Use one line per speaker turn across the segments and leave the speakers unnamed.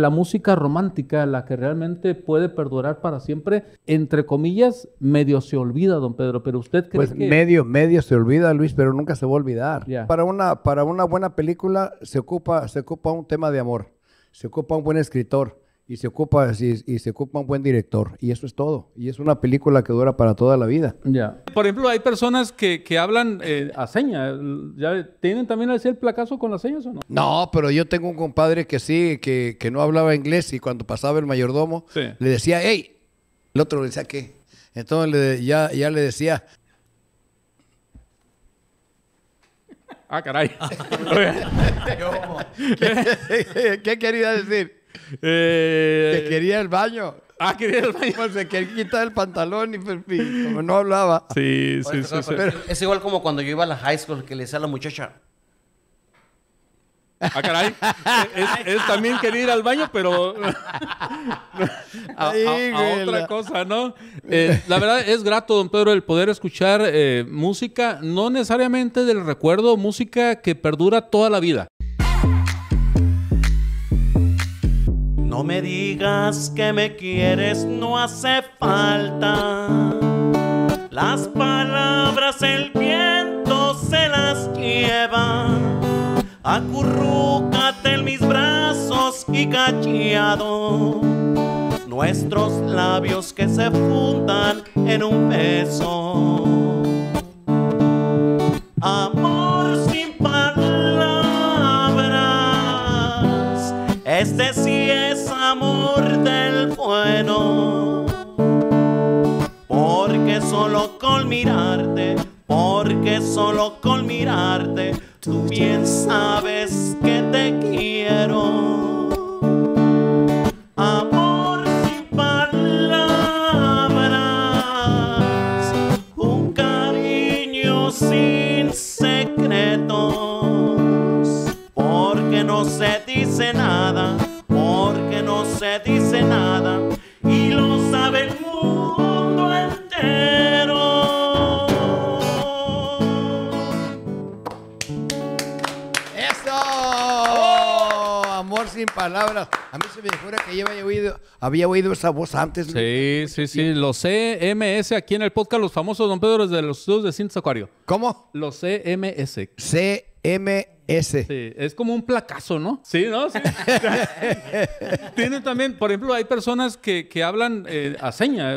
la música romántica, la que realmente puede perdurar para siempre, entre comillas, medio se olvida, don Pedro, pero usted cree pues medio,
medio se olvida, Luis, pero nunca se va a olvidar. Para, una, para una buena película se ocupa, se ocupa un tema de amor, se ocupa un buen escritor, y se ocupa y, se ocupa un buen director y eso es todo y es una película que dura para toda la vida ya
por ejemplo hay personas que, hablan eh, a señas ya tienen también a el placazo con las señas o no
no pero yo tengo un compadre que sí que, no hablaba inglés y cuando pasaba el mayordomo le decía hey el otro le decía qué entonces ya le decía ah caray ¿Qué, qué quería decir eh... quería el baño. Ah, quería el baño. Pues se quería quitar el pantalón pues, y, como no hablaba. Sí, sí, sí, Es igual como cuando yo iba a la high school que le decía a la
muchacha. Ah, caray. es, también quería ir al baño,
pero a, otra cosa, ¿no? Eh, la verdad es grato, don Pedro, el poder escuchar eh, música, no necesariamente del recuerdo, música que perdura toda la vida.
No me digas que me quieres, no hace falta. Las palabras el viento se las lleva. Acurrúcate en mis brazos y callado. Nuestros labios que se fundan en un beso. solo
sin palabras. A mí se me jura que yo había oído, había oído esa voz antes. Sí, sí, sí. Los CMS
aquí en el podcast, los famosos Don Pedro de los estudios de Cintas Acuario. ¿Cómo? Los CMS.
CMS.
Sí, es como un placazo, ¿no? Sí, ¿no? tienen también, por ejemplo, hay personas que, hablan eh, a seña.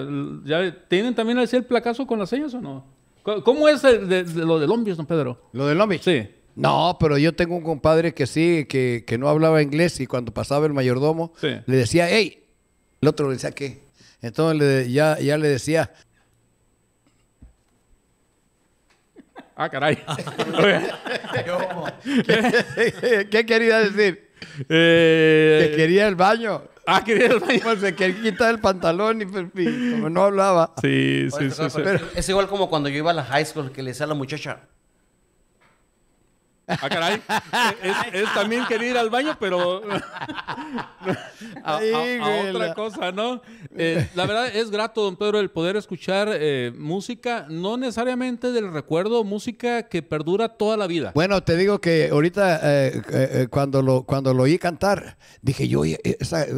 ¿Tienen también así el placazo con las señas o no? ¿Cómo es lo de Lombis, don Pedro? Lo de lombi. Sí.
No, pero yo tengo un compadre que sí, que, no hablaba inglés y cuando pasaba el mayordomo le decía, hey, el otro le decía, ¿qué? Entonces ya, le decía, Ah, caray. ¿Qué, quería decir? Eh, que quería el baño. Ah, quería el baño. Pues se quería quitar el pantalón y, pues, como no hablaba. Sí, sí, sí,
Es igual como cuando yo iba a la high school que le decía a la muchacha, Ah, caray. Eh, es, también querer ir al baño, pero
a, otra cosa, ¿no? Eh, la verdad es grato, don Pedro, el poder escuchar eh, música, no necesariamente del recuerdo, música que perdura toda la vida.
Bueno, te digo que ahorita cuando, lo, cuando lo oí cantar, dije yo, e,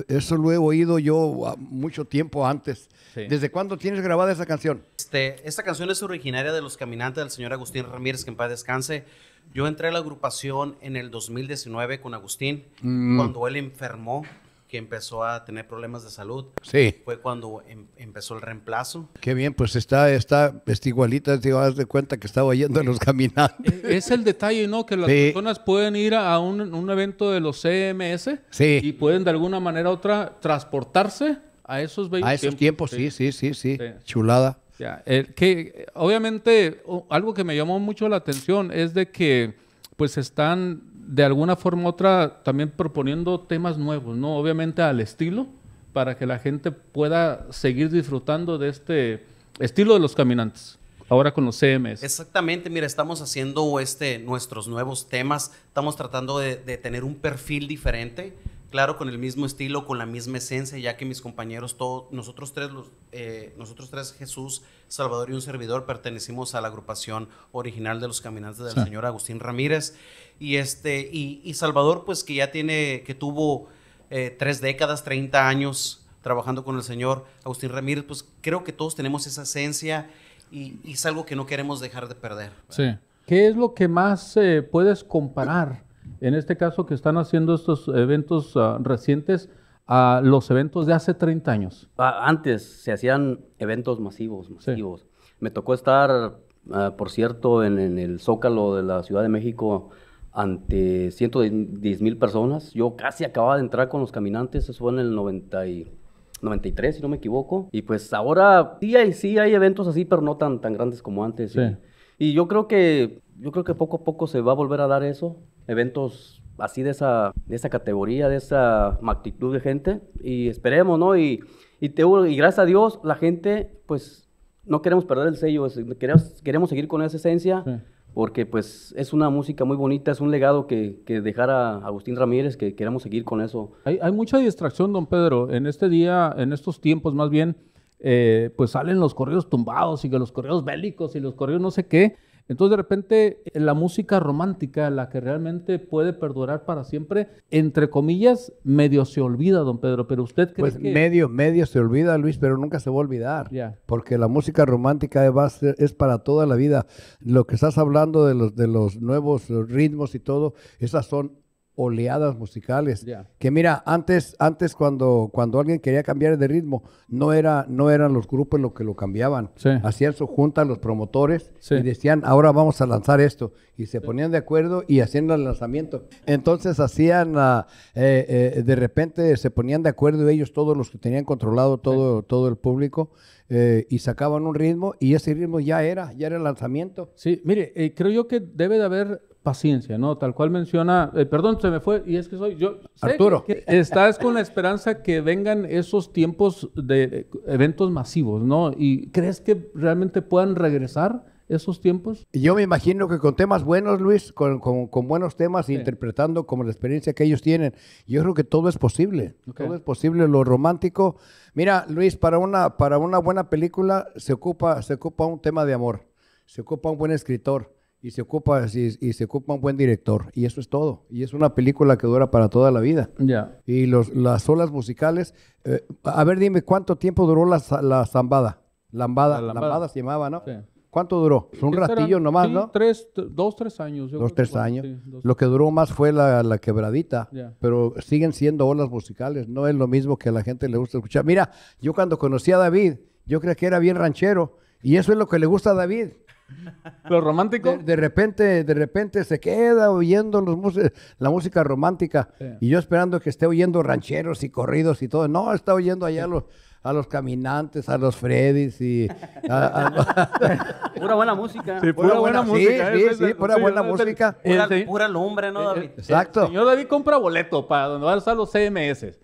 eso lo he oído yo mucho tiempo antes. ¿Desde cuándo tienes grabada esa canción?
Este, esta canción es originaria de Los Caminantes del señor Agustín Ramírez, que en paz descanse. Yo entré a la agrupación en el 2019 con Agustín, mm. cuando él enfermó, que empezó a tener problemas de salud. Sí. Fue cuando em, empezó el reemplazo.
Qué bien, pues está, está, vestigualita igualita, te vas de cuenta que estaba yendo a los caminantes. E, es el detalle, ¿no? Que las personas
pueden ir a un, evento de los CMS y pueden de alguna manera u otra transportarse a esos vehículos. A esos tiempos sí, sí,
sí, sí. Chulada. Eh,
que obviamente algo que me llamó mucho la atención es de que pues están de alguna forma u otra también proponiendo temas nuevos, ¿no? Obviamente al estilo, para que la gente pueda seguir disfrutando de este estilo de los caminantes. Ahora con los CMS.
Exactamente, mira, estamos haciendo este, nuestros nuevos temas, estamos tratando de, de tener un perfil diferente claro, con el mismo estilo, con la misma esencia, ya que mis compañeros, todos, nosotros tres, eh, nosotros tres, Jesús, Salvador y un servidor, pertenecimos a la agrupación original de los caminantes del señor Agustín Ramírez. Y este, y, Salvador, pues que ya tiene, que tuvo eh, tres décadas, 30 años trabajando con el señor Agustín Ramírez, pues creo que todos tenemos esa esencia y, es algo que no queremos dejar de perder.
Sí. ¿Qué es lo que más eh, puedes comparar? en este caso que están haciendo estos eventos ah, recientes, a los eventos de hace 30 años?
Ah, antes se hacían eventos masivos, masivos. Me tocó estar, ah, por cierto, en, el Zócalo de la Ciudad de México ante 110 mil personas. Yo casi acababa de entrar con los caminantes, eso fue en el 90 y, 93, si no me equivoco. Y pues ahora sí hay, sí hay eventos así, pero no tan, tan grandes como antes. Y, y yo creo que yo creo que poco a poco se va a volver a dar eso eventos así de esa, de esa categoría, de esa magnitud de gente. Y esperemos, ¿no? Y, y, te, y gracias a Dios, la gente, pues, no queremos perder el sello, queremos, queremos seguir con esa esencia. Porque pues es una música muy bonita, es un legado que, que dejara Agustín Ramírez, que queremos seguir con eso. Hay, hay, mucha
distracción, don Pedro. En este día, en estos tiempos más bien, eh, pues salen los correos tumbados y los correos bélicos y los correos no sé qué. Entonces de repente la música romántica, la que realmente puede perdurar para siempre, entre comillas, medio se olvida, don Pedro, pero usted cree pues medio,
medio se olvida, Luis, pero nunca se va a olvidar, porque la música romántica es para toda la vida. Lo que estás hablando de los, de los nuevos ritmos y todo, esas son oleadas musicales. Que mira, antes, antes cuando, cuando alguien quería cambiar de ritmo, no, era, no eran los grupos los que lo cambiaban. Hacían su junta los promotores y decían, ahora vamos a lanzar esto. Y se ponían de acuerdo y hacían el lanzamiento. Entonces hacían, ah, eh, eh, de repente se ponían de acuerdo ellos, todos los que tenían controlado todo, todo el público. Eh, y sacaban un ritmo y ese ritmo ya era, ya era el lanzamiento.
Sí, mire, creo yo que debe de haber paciencia, ¿no? Tal cual menciona, eh, perdón, se me fue, y es que soy yo. Arturo. Que, estás con la esperanza que vengan esos tiempos de eventos masivos, ¿no? ¿Y crees que
realmente puedan regresar esos tiempos? Yo me imagino que con temas buenos, Luis, con, buenos temas, interpretando como la experiencia que ellos tienen, yo creo que todo es posible, todo es posible, lo romántico. Mira, Luis, para una, para una buena película se ocupa, se ocupa un tema de amor, se ocupa un buen escritor y se ocupa y, se ocupa un buen director y eso es todo y es una película que dura para toda la vida y las olas musicales eh, a ver dime cuánto tiempo duró la, la zambada lambada la se llamaba no cuánto duró un ratillo nomás no
tres dos tres años dos tres años lo
que duró más fue la, quebradita pero siguen siendo olas musicales no es lo mismo que a la gente le gusta escuchar mira yo cuando conocí a David yo creía que era bien ranchero y eso es lo que le gusta a David ¿Lo romántico? De, repente, de repente se queda oyendo los la música romántica y yo esperando que esté oyendo rancheros y corridos y todo. No, está oyendo allá los a los caminantes, a los Freddys y pura buena música. Sí, pura, buena, música. Sí, sí, pura buena música.
Pura, lumbre, ¿no, eh, David? Exacto. El señor David compra boleto para donde van a estar los CMS.